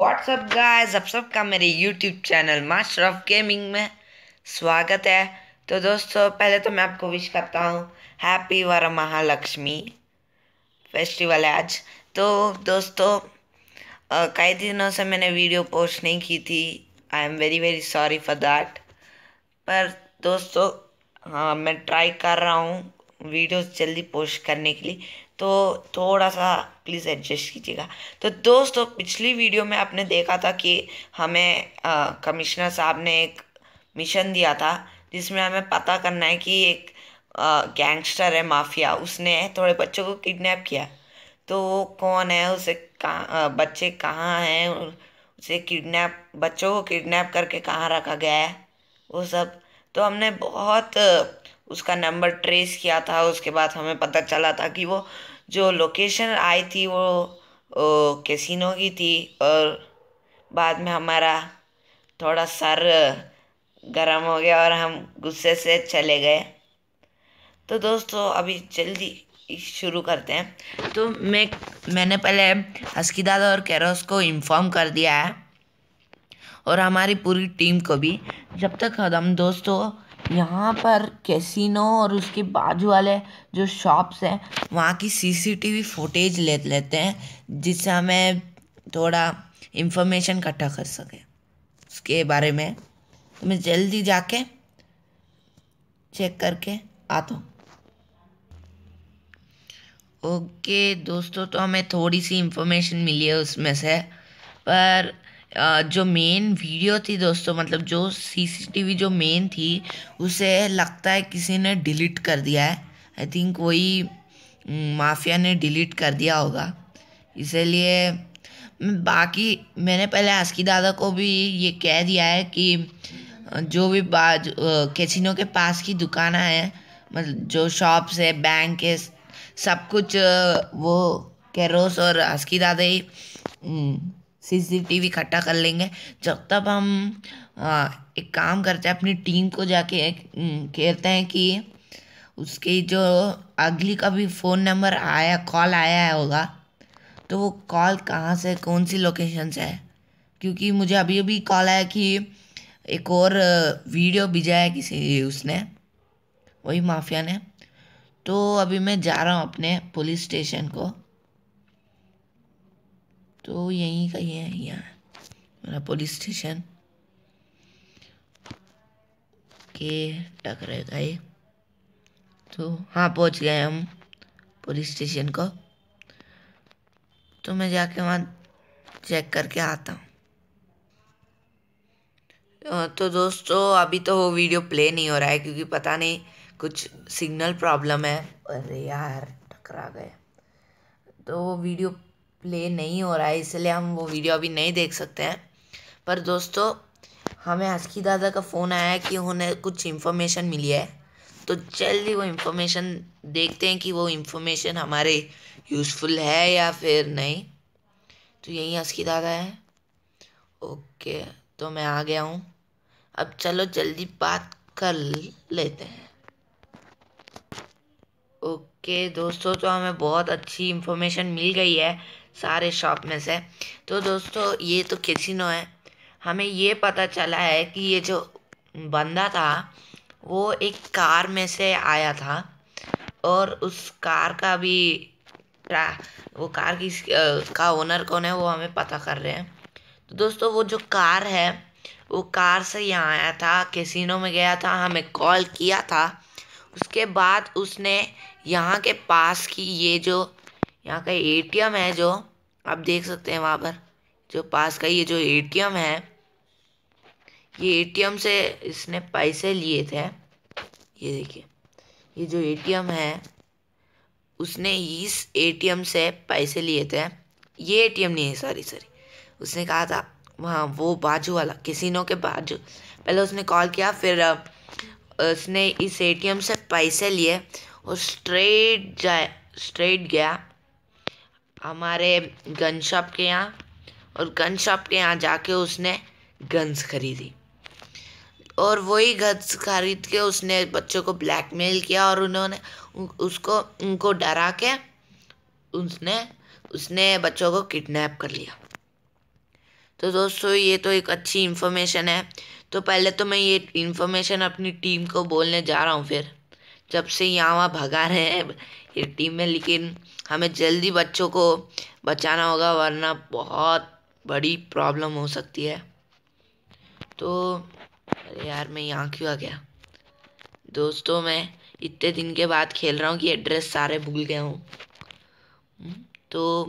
WhatsApp guys आप सबका मेरे YouTube channel Master of Gaming में स्वागत है तो दोस्तों पहले तो मैं आपको विश करता हूँ हैप्पी वर महालक्ष्मी फेस्टिवल है आज तो दोस्तों कई दिनों से मैंने वीडियो पोस्ट नहीं की थी I am very very sorry for that पर दोस्तों हाँ मैं ट्राई कर रहा हूँ वीडियोस जल्दी पोस्ट करने के लिए तो थोड़ा सा प्लीज़ एडजस्ट कीजिएगा तो दोस्तों पिछली वीडियो में आपने देखा था कि हमें कमिश्नर साहब ने एक मिशन दिया था जिसमें हमें पता करना है कि एक गैंगस्टर है माफिया उसने थोड़े बच्चों को किडनैप किया तो वो कौन है उसे कहाँ बच्चे कहाँ हैं उसे किडनैप बच्चों को किडनैप करके कहाँ रखा गया है वो सब तो हमने बहुत उसका नंबर ट्रेस किया था उसके बाद हमें पता चला था कि वो जो लोकेशन आई थी वो कैसीनो की थी और बाद में हमारा थोड़ा सर गर्म हो गया और हम गुस्से से चले गए तो दोस्तों अभी जल्दी शुरू करते हैं तो मैं मैंने पहले हस्कीदाद और कैरोस को इन्फॉर्म कर दिया है और हमारी पूरी टीम को भी जब तक हम दोस्तों यहाँ पर कैसीनो और उसके बाजू वाले जो शॉप्स हैं वहाँ की C C T V footage ले लेते हैं जिससे हमें थोड़ा इन्फॉर्मेशन इकट्ठा कर सकें उसके बारे में तो मैं जल्दी जाके चेक करके आता हूँ ओके दोस्तों तो हमें थोड़ी सी इन्फॉर्मेशन मिली है उसमें से पर जो मेन वीडियो थी दोस्तों मतलब जो सीसीटीवी जो मेन थी उसे लगता है किसी ने डिलीट कर दिया है आई थिंक वही माफिया ने डिलीट कर दिया होगा इसलिए बाकी मैंने पहले आसकी दादा को भी ये कह दिया है कि जो भी बाज कैसीनो के पास की दुकान है मतलब जो शॉप्स है बैंक है सब कुछ वो कैरोस और आसकी दादा ही सीसीटीवी इकट्ठा कर लेंगे जब तब हम आ, एक काम करते हैं अपनी टीम को जाके कहते हैं कि उसके जो अगली का भी फ़ोन नंबर आया कॉल आया है होगा तो वो कॉल कहाँ से कौन सी लोकेशन से है क्योंकि मुझे अभी अभी कॉल आया कि एक और वीडियो भेजा है किसी उसने वही माफिया ने तो अभी मैं जा रहा हूँ अपने पुलिस स्टेशन को तो यहीं का ये है यहाँ मेरा पुलिस स्टेशन के टकरेगा ये तो हाँ पहुँच गए हम पुलिस स्टेशन को तो मैं जाके वहाँ चेक करके आता हूँ तो दोस्तों अभी तो वो वीडियो प्ले नहीं हो रहा है क्योंकि पता नहीं कुछ सिग्नल प्रॉब्लम है अरे यार टकरा गए तो वो वीडियो प्ले नहीं हो रहा है इसलिए हम वो वीडियो अभी नहीं देख सकते हैं पर दोस्तों हमें हस्की दादा का फ़ोन आया है कि उन्हें कुछ इन्फॉर्मेशन मिली है तो जल्दी वो इन्फॉर्मेशन देखते हैं कि वो इन्फॉर्मेशन हमारे यूज़फुल है या फिर नहीं तो यही हस्की दादा है ओके तो मैं आ गया हूँ अब चलो जल्दी बात कर लेते हैं ओके दोस्तों तो हमें बहुत अच्छी इन्फॉर्मेशन मिल गई है सारे शॉप में से तो दोस्तों ये तो कैसीनो है हमें ये पता चला है कि ये जो बंदा था वो एक कार में से आया था और उस कार का भी वो कार की का ओनर कौन है वो हमें पता कर रहे हैं तो दोस्तों वो जो कार है वो कार से यहाँ आया था कैसीनो में गया था हमें कॉल किया था उसके बाद उसने यहाँ के पास की ये जो यहाँ का एटीएम है जो आप देख सकते हैं वहाँ पर जो पास का ये जो एटीएम है ये एटीएम से इसने पैसे लिए थे ये देखिए ये जो एटीएम है उसने इस एटीएम से पैसे लिए थे ये एटीएम नहीं है सॉरी सॉरी उसने कहा था वहाँ वो बाजू वाला किसिनो के बाजू पहले उसने कॉल किया फिर उसने इस एटीएम से पैसे लिए और स्ट्रेट जाए स्ट्रेट गया हमारे गन शॉप के यहाँ और गन शॉप के यहाँ जाके उसने गन्स खरीदी और वही गन्स खरीद के उसने बच्चों को ब्लैकमेल किया और उन्होंने उसको उनको डरा के उसने उसने बच्चों को किडनैप कर लिया तो दोस्तों ये तो एक अच्छी इन्फॉर्मेशन है तो पहले तो मैं ये इन्फॉर्मेशन अपनी टीम को बोलने जा रहा हूँ फिर जब से यहाँ वहाँ भगा रहे हैं ये टीम में लेकिन हमें जल्दी बच्चों को बचाना होगा वरना बहुत बड़ी प्रॉब्लम हो सकती है तो अरे यार मैं यहाँ क्यों आ गया दोस्तों मैं इतने दिन के बाद खेल रहा हूँ कि एड्रेस सारे भूल गया हूँ हम्म, तो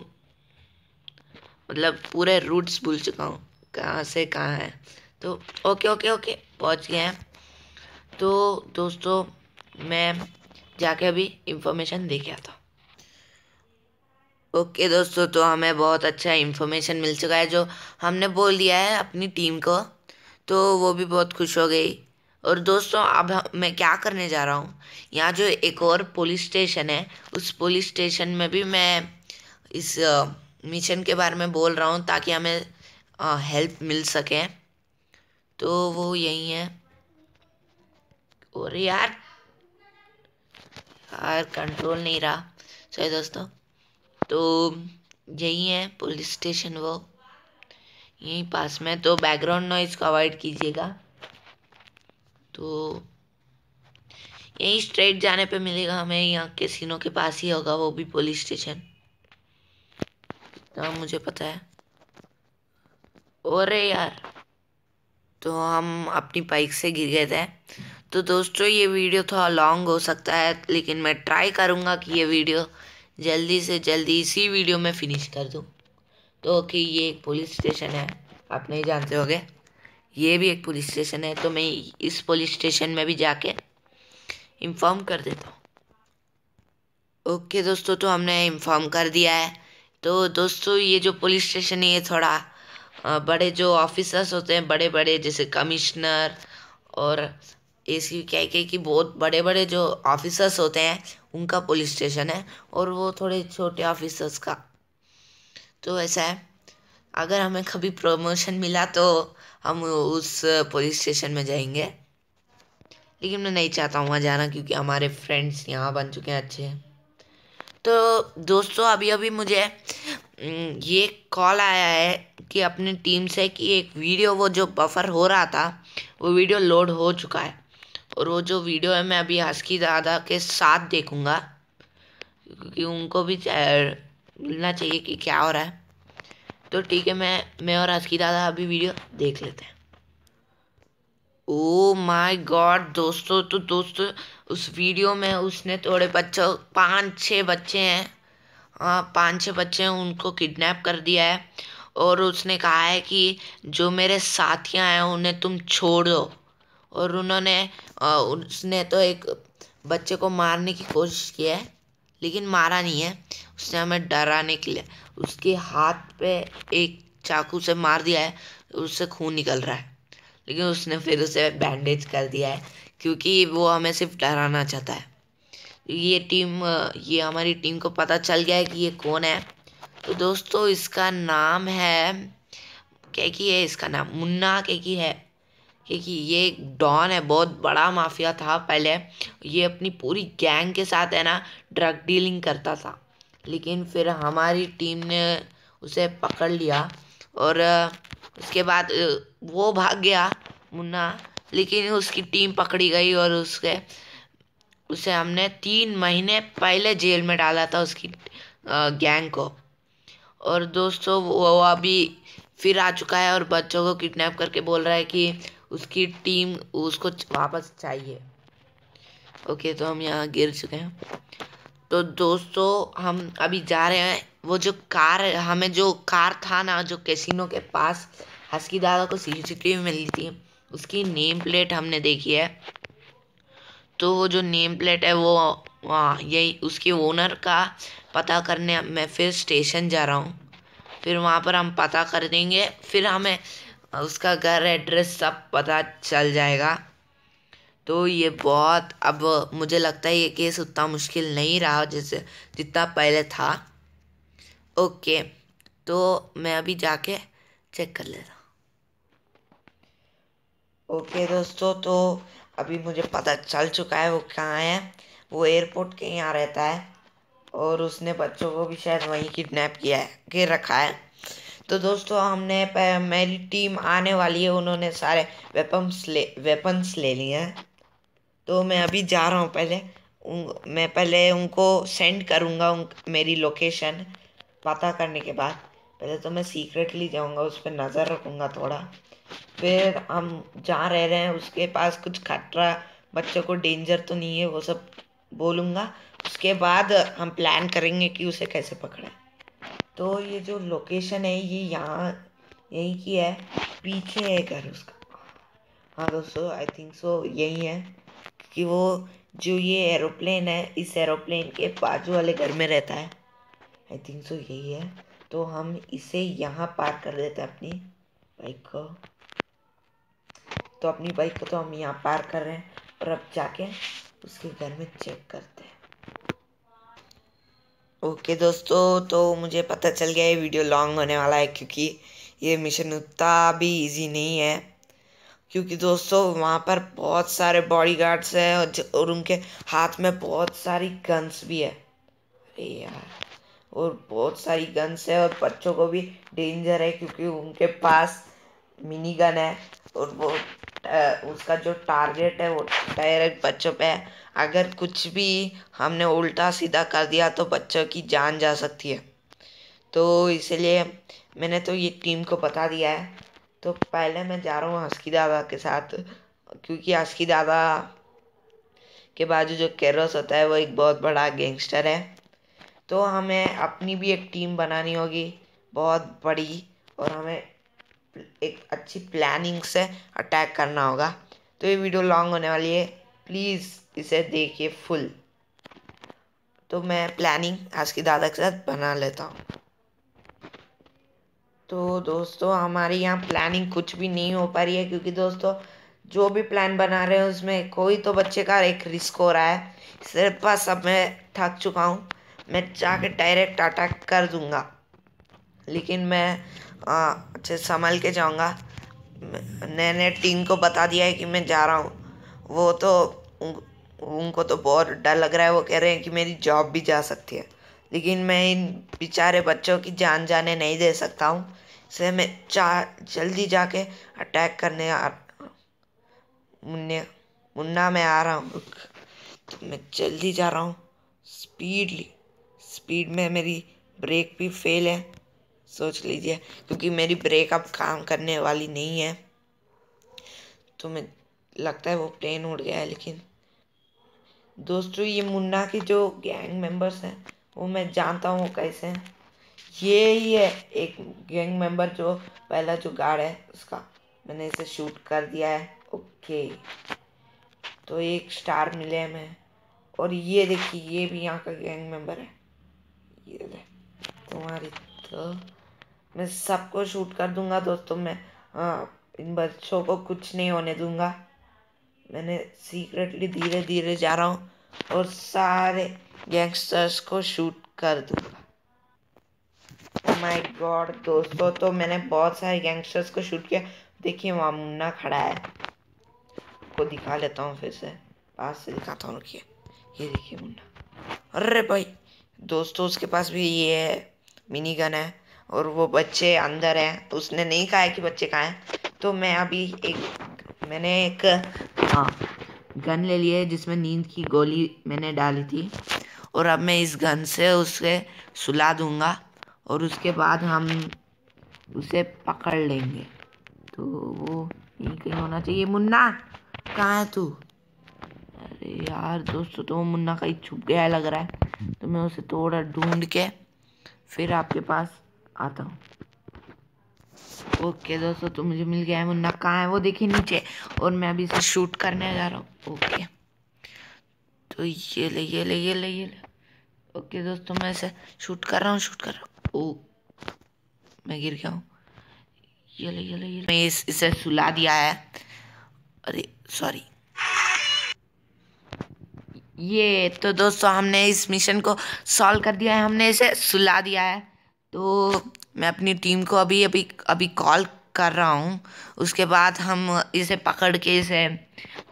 मतलब पूरे रूट्स भूल चुका हूँ कहाँ से कहाँ है तो ओके ओके ओके पहुँच गए हैं तो दोस्तों मैं जाके अभी इन्फॉर्मेशन दे के आता ओके दोस्तों तो हमें बहुत अच्छा इन्फॉर्मेशन मिल चुका है जो हमने बोल दिया है अपनी टीम को तो वो भी बहुत खुश हो गई और दोस्तों अब मैं क्या करने जा रहा हूँ यहाँ जो एक और पुलिस स्टेशन है उस पुलिस स्टेशन में भी मैं इस मिशन के बारे में बोल रहा हूँ ताकि हमें हेल्प मिल सके तो वो यही है और यार यार कंट्रोल नहीं रहा सही दोस्तों तो यही है पुलिस स्टेशन वो यहीं पास में तो बैकग्राउंड नॉइज को अवॉइड कीजिएगा तो यहीं स्ट्रेट जाने पे मिलेगा हमें यहाँ के सीनों के पास ही होगा वो भी पुलिस स्टेशन तो मुझे पता है और यार तो हम अपनी बाइक से गिर गए थे तो दोस्तों ये वीडियो थोड़ा लॉन्ग हो सकता है लेकिन मैं ट्राई करूँगा कि ये वीडियो जल्दी से जल्दी इसी वीडियो में फिनिश कर दूँ तो ओके ये एक पुलिस स्टेशन है आप नहीं जानते होगे ये भी एक पुलिस स्टेशन है तो मैं इस पुलिस स्टेशन में भी जाके इन्फॉर्म कर देता हूँ ओके दोस्तों तो हमने इन्फॉर्म कर दिया है तो दोस्तों ये जो पुलिस स्टेशन है ये थोड़ा बड़े जो ऑफिसर्स होते हैं बड़े बड़े जैसे कमिश्नर और इसकी क्या है कि बहुत बड़े बड़े जो ऑफिसर्स होते हैं उनका पुलिस स्टेशन है और वो थोड़े छोटे ऑफिसर्स का तो ऐसा है अगर हमें कभी प्रमोशन मिला तो हम उस पुलिस स्टेशन में जाएंगे लेकिन मैं नहीं चाहता हूँ वहाँ जाना क्योंकि हमारे फ्रेंड्स यहाँ बन चुके हैं अच्छे तो दोस्तों अभी अभी मुझे ये कॉल आया है कि अपने टीम से कि एक वीडियो वो जो बफर हो रहा था वो वीडियो लोड हो चुका है और वो जो वीडियो है मैं अभी हंस की दादा के साथ देखूँगा क्योंकि उनको भी मिलना चाहिए कि क्या हो रहा है तो ठीक है मैं मैं और हंस की दादा अभी वीडियो देख लेते हैं ओ माय गॉड दोस्तों तो दोस्तों उस वीडियो में उसने थोड़े बच्चों पाँच छः बच्चे हैं हाँ पाँच छः बच्चे हैं उनको किडनैप कर दिया है और उसने कहा है कि जो मेरे साथियाँ हैं उन्हें तुम छोड़ दो और उन्होंने उसने तो एक बच्चे को मारने की कोशिश की है लेकिन मारा नहीं है उसने हमें डराने के लिए उसके हाथ पे एक चाकू से मार दिया है उससे खून निकल रहा है लेकिन उसने फिर उसे बैंडेज कर दिया है क्योंकि वो हमें सिर्फ डराना चाहता है ये टीम ये हमारी टीम को पता चल गया है कि ये कौन है तो दोस्तों इसका नाम है क्या की है इसका नाम मुन्ना क्या की है क्योंकि ये एक डॉन है बहुत बड़ा माफिया था पहले ये अपनी पूरी गैंग के साथ है ना ड्रग डीलिंग करता था लेकिन फिर हमारी टीम ने उसे पकड़ लिया और उसके बाद वो भाग गया मुन्ना लेकिन उसकी टीम पकड़ी गई और उसके उसे हमने तीन महीने पहले जेल में डाला था उसकी गैंग को और दोस्तों वो अभी फिर आ चुका है और बच्चों को किडनैप करके बोल रहा है कि उसकी टीम उसको वापस चाहिए ओके तो हम यहाँ गिर चुके हैं तो दोस्तों हम अभी जा रहे हैं वो जो कार हमें जो कार था ना जो कैसीनो के पास हस्की दादा को सीसीटीवी में मिली थी उसकी नेम प्लेट हमने देखी है तो वो जो नेम प्लेट है वो वहाँ यही उसके ओनर का पता करने मैं फिर स्टेशन जा रहा हूँ फिर वहाँ पर हम पता कर देंगे फिर हमें उसका घर एड्रेस सब पता चल जाएगा तो ये बहुत अब मुझे लगता है ये केस उतना मुश्किल नहीं रहा जैसे जितना पहले था ओके तो मैं अभी जाके चेक कर लेता ओके दोस्तों तो अभी मुझे पता चल चुका है वो कहाँ है वो एयरपोर्ट के यहाँ रहता है और उसने बच्चों को भी शायद वहीं किडनैप किया है के रखा है तो दोस्तों हमने मेरी टीम आने वाली है उन्होंने सारे वेपन्स ले वेपन्स ले लिए हैं तो मैं अभी जा रहा हूँ पहले उन, मैं पहले उनको सेंड करूँगा उन मेरी लोकेशन पता करने के बाद पहले तो मैं सीक्रेटली जाऊँगा उस पर नज़र रखूँगा थोड़ा फिर हम जा रह रहे हैं उसके पास कुछ खतरा बच्चों को डेंजर तो नहीं है वो सब बोलूँगा उसके बाद हम प्लान करेंगे कि उसे कैसे पकड़ें तो ये जो लोकेशन है ये यहाँ यहीं की है पीछे है घर उसका हाँ दोस्तों आई थिंक सो यही है कि वो जो ये एरोप्लेन है इस एरोप्लेन के बाजू वाले घर में रहता है आई थिंक सो यही है तो हम इसे यहाँ पार कर देते हैं अपनी बाइक को तो अपनी बाइक को तो हम यहाँ पार कर रहे हैं और अब जाके उसके घर में चेक करते हैं ओके okay, दोस्तों तो मुझे पता चल गया ये वीडियो लॉन्ग होने वाला है क्योंकि ये मिशन उतना भी इजी नहीं है क्योंकि दोस्तों वहाँ पर बहुत सारे बॉडी गार्ड्स हैं और, और उनके हाथ में बहुत सारी गन्स भी है अरे यार और बहुत सारी गन्स है और बच्चों को भी डेंजर है क्योंकि उनके पास मिनी गन है और वो उसका जो टारगेट है वो डायरेक्ट बच्चों पर है अगर कुछ भी हमने उल्टा सीधा कर दिया तो बच्चों की जान जा सकती है तो इसलिए मैंने तो ये टीम को बता दिया है तो पहले मैं जा रहा हूँ हंसकी दादा के साथ क्योंकि हंसकी दादा के बाजू जो कैरस होता है वो एक बहुत बड़ा गैंगस्टर है तो हमें अपनी भी एक टीम बनानी होगी बहुत बड़ी और हमें एक अच्छी प्लानिंग से अटैक करना होगा तो ये वीडियो लॉन्ग होने वाली है प्लीज़ इसे देखिए फुल तो मैं प्लानिंग आज की दादा के साथ बना लेता हूँ तो दोस्तों हमारे यहाँ प्लानिंग कुछ भी नहीं हो पा रही है क्योंकि दोस्तों जो भी प्लान बना रहे हैं उसमें कोई तो बच्चे का एक रिस्क हो रहा है सिर्फ बस अब मैं थक चुका हूँ मैं जाके डायरेक्ट अटैक कर दूँगा लेकिन मैं अच्छे संभल के जाऊँगा नए नए टीम को बता दिया है कि मैं जा रहा हूँ वो तो उन, उनको तो बहुत डर लग रहा है वो कह रहे हैं कि मेरी जॉब भी जा सकती है लेकिन मैं इन बेचारे बच्चों की जान जाने नहीं दे सकता हूँ इसलिए मैं चा जल्दी जाके अटैक करने आ मुन्ने मुन्ना मैं आ रहा हूँ तो मैं जल्दी जा रहा हूँ स्पीडली स्पीड में मेरी ब्रेक भी फेल है सोच लीजिए क्योंकि मेरी ब्रेक अब काम करने वाली नहीं है तो मैं लगता है वो प्लेन उड़ गया है लेकिन दोस्तों ये मुन्ना के जो गैंग मेंबर्स हैं वो मैं जानता हूँ कैसे हैं ये ही है एक गैंग मेंबर जो पहला जो गार्ड है उसका मैंने इसे शूट कर दिया है ओके तो एक स्टार मिले हमें और ये देखिए ये भी यहाँ का गैंग मेंबर है ये ले तुम्हारी तो मैं सबको शूट कर दूंगा दोस्तों मैं आ, हाँ, इन बच्चों को कुछ नहीं होने दूंगा मैंने सीक्रेटली धीरे धीरे जा रहा हूँ और सारे गैंगस्टर्स को शूट कर माई oh गॉड दोस्तों तो मैंने बहुत सारे गैंगस्टर्स को शूट किया देखिए वहाँ मुन्ना खड़ा है को दिखा लेता हूँ फिर से पास से दिखाता हूँ रुकिए ये देखिए मुन्ना अरे भाई दोस्तों उसके पास भी ये है मिनी गन है और वो बच्चे अंदर हैं तो उसने नहीं कहा है कि बच्चे कहाँ हैं तो मैं अभी एक मैंने एक हाँ गन ले लिए जिसमें नींद की गोली मैंने डाली थी और अब मैं इस गन से उसे सुला दूंगा और उसके बाद हम उसे पकड़ लेंगे तो वो यहीं कहीं होना चाहिए मुन्ना कहाँ है तू अरे यार दोस्तों तो मुन्ना कहीं छुप गया लग रहा है तो मैं उसे थोड़ा ढूंढ के फिर आपके पास आता हूँ ओके दोस्तों तो मुझे मिल गया है मुन्ना कहाँ है वो देखिए नीचे और मैं अभी इसे शूट करने जा रहा हूँ ओके तो ये ले ये ले ये ले ये ले ओके दोस्तों मैं इसे शूट कर रहा हूँ शूट कर रहा हूँ ओ मैं गिर गया हूँ ये ले ये ले ये मैं इस, इसे सुला दिया है अरे सॉरी ये तो दोस्तों हमने इस मिशन को सॉल्व कर दिया है हमने इसे सुला दिया है तो मैं अपनी टीम को अभी अभी अभी कॉल कर रहा हूँ उसके बाद हम इसे पकड़ के इसे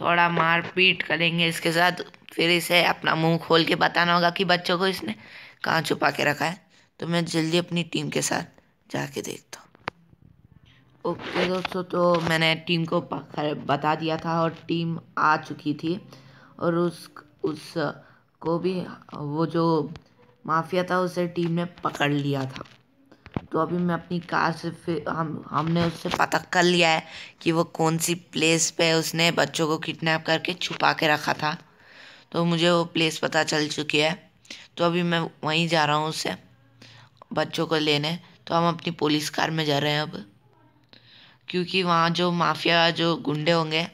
थोड़ा मार पीट करेंगे इसके साथ फिर इसे अपना मुंह खोल के बताना होगा कि बच्चों को इसने कहाँ छुपा के रखा है तो मैं जल्दी अपनी टीम के साथ जाके देखता हूँ ओके दोस्तों तो मैंने टीम को बता दिया था और टीम आ चुकी थी और उस उस को भी वो जो माफिया था उसे टीम ने पकड़ लिया था तो अभी मैं अपनी कार से फिर हम हमने उससे पता कर लिया है कि वो कौन सी प्लेस पे उसने बच्चों को किडनैप करके छुपा के रखा था तो मुझे वो प्लेस पता चल चुकी है तो अभी मैं वहीं जा रहा हूँ उससे बच्चों को लेने तो हम अपनी पुलिस कार में जा रहे हैं अब क्योंकि वहाँ जो माफिया जो गुंडे होंगे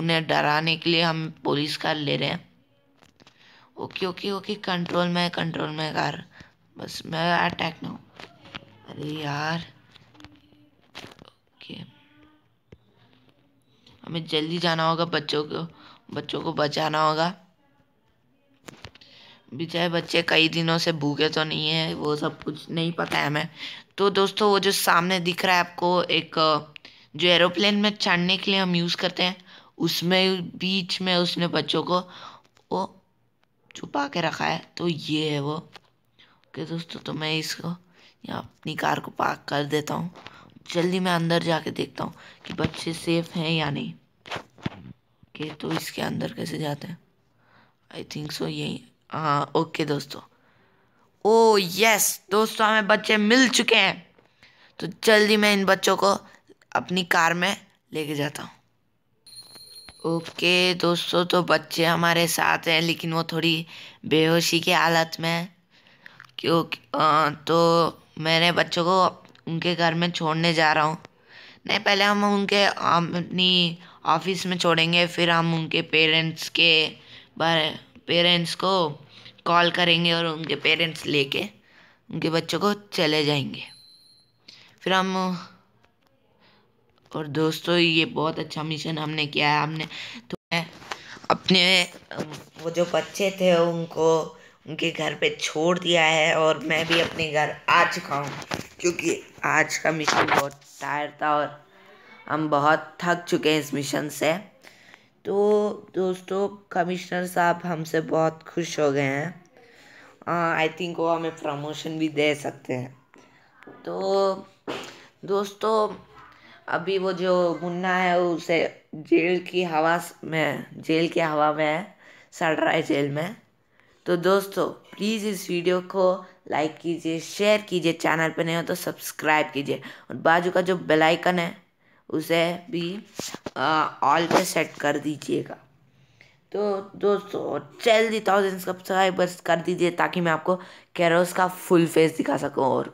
उन्हें डराने के लिए हम पुलिस कार ले रहे हैं ओके ओके ओके कंट्रोल में कंट्रोल में कार बस मैं अटैक ना हूँ अरे यार ओके हमें जल्दी जाना होगा बच्चों को बच्चों को बचाना होगा बेचारे बच्चे कई दिनों से भूखे तो नहीं है वो सब कुछ नहीं पता है हमें तो दोस्तों वो जो सामने दिख रहा है आपको एक जो एरोप्लेन में चढ़ने के लिए हम यूज़ करते हैं उसमें बीच में उसने बच्चों को वो छुपा के रखा है तो ये है वो ओके दोस्तों तो मैं इसको यहाँ अपनी कार को पार्क कर देता हूँ जल्दी मैं अंदर जाके देखता हूँ कि बच्चे सेफ हैं या नहीं के तो इसके अंदर कैसे जाते हैं आई थिंक सो यही हाँ ओके दोस्तों ओ oh, यस दोस्तों हमें बच्चे मिल चुके हैं तो जल्दी मैं इन बच्चों को अपनी कार में लेके जाता हूँ ओके दोस्तों तो बच्चे हमारे साथ हैं लेकिन वो थोड़ी बेहोशी की हालत में क्योंकि तो मेरे बच्चों को उनके घर में छोड़ने जा रहा हूँ नहीं पहले हम उनके अपनी ऑफिस में छोड़ेंगे फिर हम उनके पेरेंट्स के बारे पेरेंट्स को कॉल करेंगे और उनके पेरेंट्स लेके उनके बच्चों को चले जाएंगे फिर हम और दोस्तों ये बहुत अच्छा मिशन हमने किया है हमने तो अपने वो जो बच्चे थे उनको उनके घर पे छोड़ दिया है और मैं भी अपने घर आ चुका हूँ क्योंकि आज का मिशन बहुत टायर था और हम बहुत थक चुके हैं इस मिशन से तो दोस्तों कमिश्नर साहब हमसे बहुत खुश हो गए हैं आई थिंक वो हमें प्रमोशन भी दे सकते हैं तो दोस्तों अभी वो जो मुन्ना है उसे जेल की हवा में जेल की हवा में है सड़ रहा है जेल में तो दोस्तों प्लीज़ इस वीडियो को लाइक कीजिए शेयर कीजिए चैनल पर नहीं हो तो सब्सक्राइब कीजिए और बाजू का जो बेल आइकन है उसे भी ऑल पे सेट कर दीजिएगा तो दोस्तों जल्दी थाउजेंड सब्सक्राइबर्स कर दीजिए ताकि मैं आपको कैरोस का फुल फेस दिखा सकूं और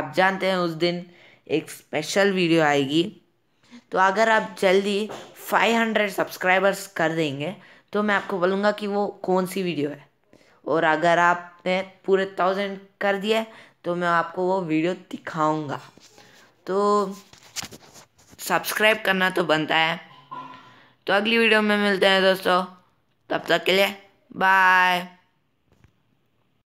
आप जानते हैं उस दिन एक स्पेशल वीडियो आएगी तो अगर आप जल्दी 500 सब्सक्राइबर्स कर देंगे तो मैं आपको बोलूँगा कि वो कौन सी वीडियो है और अगर आपने पूरे थाउजेंड कर दिए तो मैं आपको वो वीडियो दिखाऊंगा तो सब्सक्राइब करना तो बनता है तो अगली वीडियो में मिलते हैं दोस्तों तब तक के लिए बाय